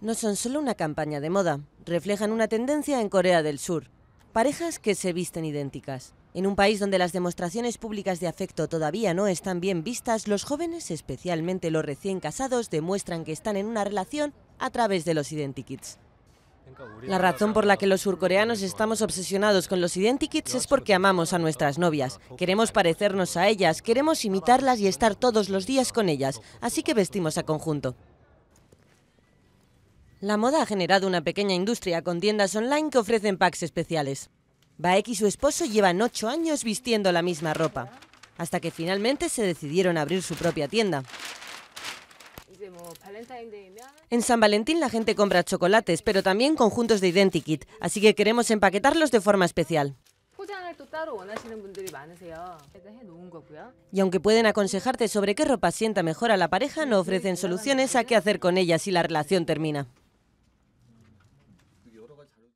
no son solo una campaña de moda, reflejan una tendencia en Corea del Sur. Parejas que se visten idénticas. En un país donde las demostraciones públicas de afecto todavía no están bien vistas, los jóvenes, especialmente los recién casados, demuestran que están en una relación a través de los identikits. La razón por la que los surcoreanos estamos obsesionados con los identikits es porque amamos a nuestras novias. Queremos parecernos a ellas, queremos imitarlas y estar todos los días con ellas, así que vestimos a conjunto. La moda ha generado una pequeña industria con tiendas online que ofrecen packs especiales. Baek y su esposo llevan ocho años vistiendo la misma ropa, hasta que finalmente se decidieron abrir su propia tienda. En San Valentín la gente compra chocolates, pero también conjuntos de Identikit, así que queremos empaquetarlos de forma especial. Y aunque pueden aconsejarte sobre qué ropa sienta mejor a la pareja, no ofrecen soluciones a qué hacer con ella si la relación termina. 여러 가지 자료